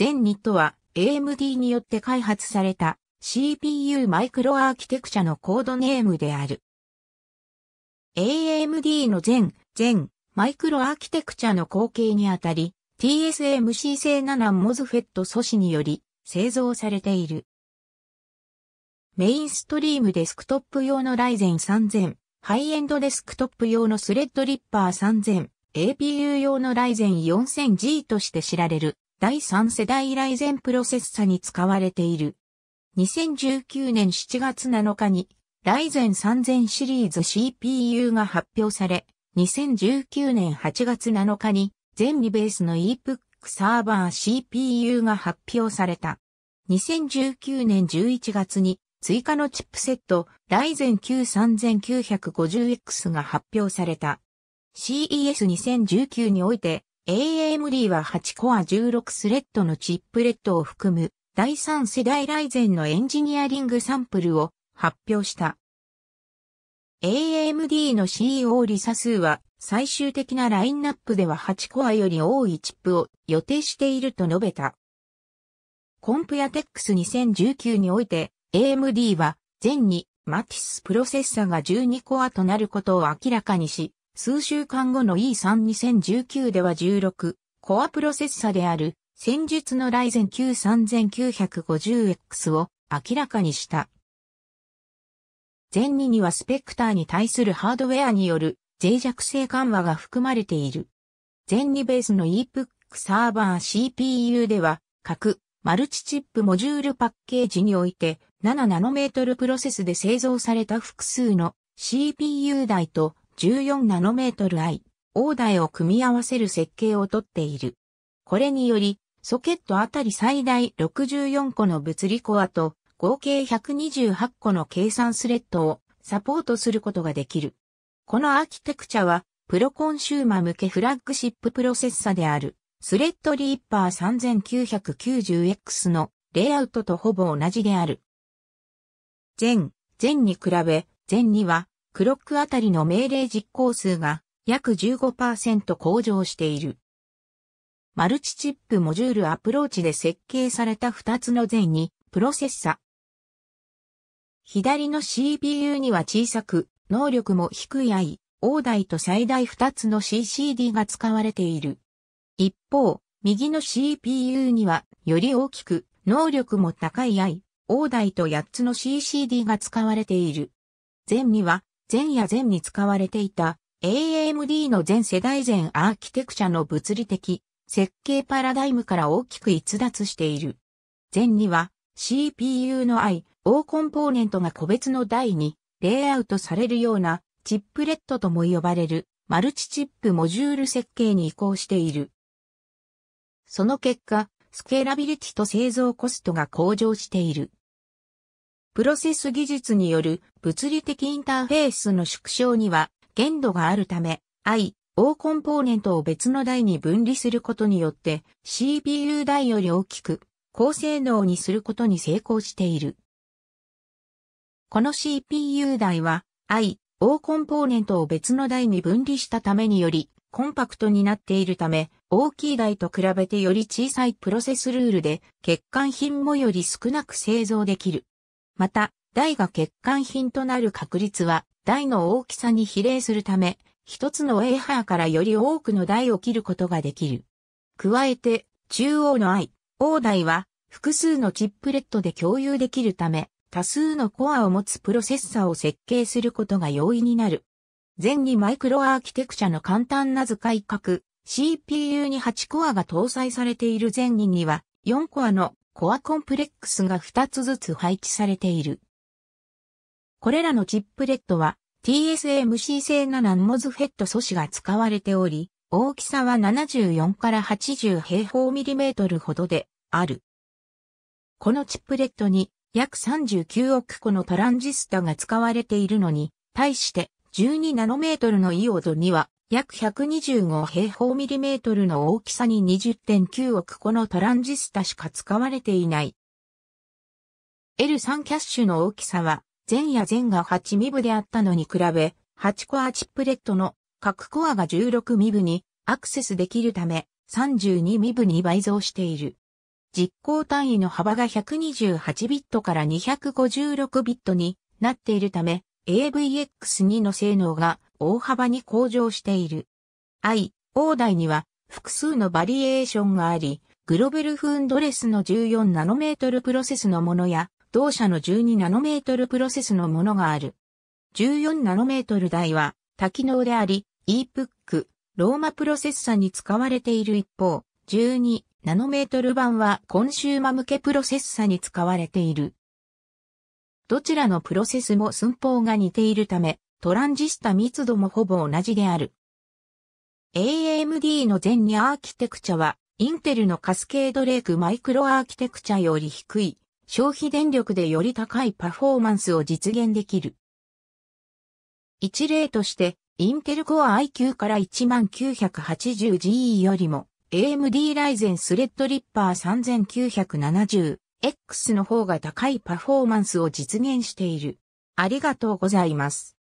全2とは AMD によって開発された CPU マイクロアーキテクチャのコードネームである。AMD の全、全、マイクロアーキテクチャの後継にあたり、TSMC 製7モズフェット素子により製造されている。メインストリームデスクトップ用のライゼン3000、ハイエンドデスクトップ用のスレッドリッパー3000、APU 用のライゼン 4000G として知られる第3世代ライゼンプロセッサに使われている。2019年7月7日に、ライゼン3000シリーズ CPU が発表され、2019年8月7日に、全リベースの EPUC サーバー CPU が発表された。2019年11月に、追加のチップセット、ライゼン 93950X が発表された。CES2019 において、AMD は8コア16スレッドのチップレッドを含む第3世代ライゼンのエンジニアリングサンプルを発表した。AMD の CEO リサ数は最終的なラインナップでは8コアより多いチップを予定していると述べた。コンプヤテックス2019において AMD は前にマティスプロセッサが12コアとなることを明らかにし、数週間後の E32019 では16、コアプロセッサである、戦術のライゼン 93950X を明らかにした。前2にはスペクターに対するハードウェアによる脆弱性緩和が含まれている。前2ベースの EPUC サーバー CPU では、各マルチチップモジュールパッケージにおいて7ナノメートルプロセスで製造された複数の CPU 台と14ナノメートル i、オーダーを組み合わせる設計をとっている。これにより、ソケットあたり最大64個の物理コアと合計128個の計算スレッドをサポートすることができる。このアーキテクチャは、プロコンシューマ向けフラッグシッププロセッサである、スレッドリーパー 3990X のレイアウトとほぼ同じである。全、全に比べ、全にはクロックあたりの命令実行数が約15%向上している。マルチチップモジュールアプローチで設計された2つの前にプロセッサ。左の CPU には小さく、能力も低い I、大台と最大2つの CCD が使われている。一方、右の CPU には、より大きく、能力も高い I、大台と8つの CCD が使われている。前には、前夜前に使われていた AMD の全世代前アーキテクチャの物理的設計パラダイムから大きく逸脱している。前には CPU の I、O コンポーネントが個別の台にレイアウトされるようなチップレットとも呼ばれるマルチチップモジュール設計に移行している。その結果、スケーラビリティと製造コストが向上している。プロセス技術による物理的インターフェースの縮小には限度があるため、I、O コンポーネントを別の台に分離することによって CPU 台より大きく高性能にすることに成功している。この CPU 台は I、O コンポーネントを別の台に分離したためによりコンパクトになっているため、大きい台と比べてより小さいプロセスルールで、欠陥品もより少なく製造できる。また、台が欠陥品となる確率は、台の大きさに比例するため、一つのエーハーからより多くの台を切ることができる。加えて、中央の I、O 台は、複数のチップレットで共有できるため、多数のコアを持つプロセッサを設計することが容易になる。前にマイクロアーキテクチャの簡単な図改革、CPU に8コアが搭載されている前にには4コアのコアコンプレックスが2つずつ配置されている。これらのチップレットは TSMC 製7。ナンモズフェット素子が使われており、大きさは74から80平方ミリメートルほどである。このチップレットに約39億個のトランジスタが使われているのに、対して12ナノメートルのイオードには約125平方ミリメートルの大きさに20.9億個のトランジスタしか使われていない。L3 キャッシュの大きさは、前夜前が8ミブであったのに比べ、8コアチップレットの各コアが16ミブにアクセスできるため、32ミブに倍増している。実行単位の幅が128ビットから256ビットになっているため、AVX2 の性能が大幅に向上している。愛、大台には複数のバリエーションがあり、グロベルフンドレスの14ナノメートルプロセスのものや、同社の12ナノメートルプロセスのものがある。14ナノメートル台は多機能であり、e p ック、ローマプロセッサに使われている一方、12ナノメートル版はコンシューマ向けプロセッサに使われている。どちらのプロセスも寸法が似ているため、トランジスタ密度もほぼ同じである。AMD の全2アーキテクチャは、インテルのカスケードレイクマイクロアーキテクチャより低い、消費電力でより高いパフォーマンスを実現できる。一例として、インテルコア IQ から 1980GE よりも、AMD ライゼンスレッドリッパー 3970X の方が高いパフォーマンスを実現している。ありがとうございます。